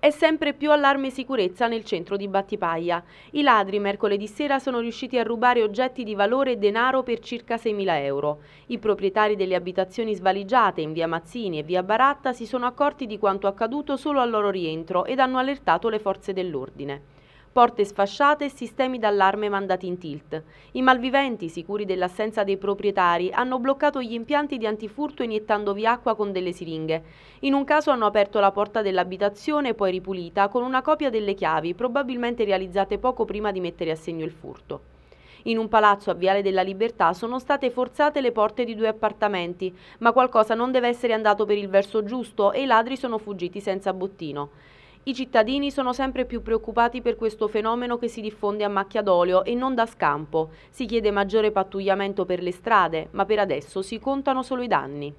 È sempre più allarme e sicurezza nel centro di Battipaglia. I ladri mercoledì sera sono riusciti a rubare oggetti di valore e denaro per circa 6.000 euro. I proprietari delle abitazioni svaligiate in via Mazzini e via Baratta si sono accorti di quanto accaduto solo al loro rientro ed hanno allertato le forze dell'ordine porte sfasciate e sistemi d'allarme mandati in tilt. I malviventi, sicuri dell'assenza dei proprietari, hanno bloccato gli impianti di antifurto iniettandovi acqua con delle siringhe. In un caso hanno aperto la porta dell'abitazione, poi ripulita, con una copia delle chiavi, probabilmente realizzate poco prima di mettere a segno il furto. In un palazzo a Viale della Libertà sono state forzate le porte di due appartamenti, ma qualcosa non deve essere andato per il verso giusto e i ladri sono fuggiti senza bottino. I cittadini sono sempre più preoccupati per questo fenomeno che si diffonde a macchia d'olio e non da scampo. Si chiede maggiore pattugliamento per le strade, ma per adesso si contano solo i danni.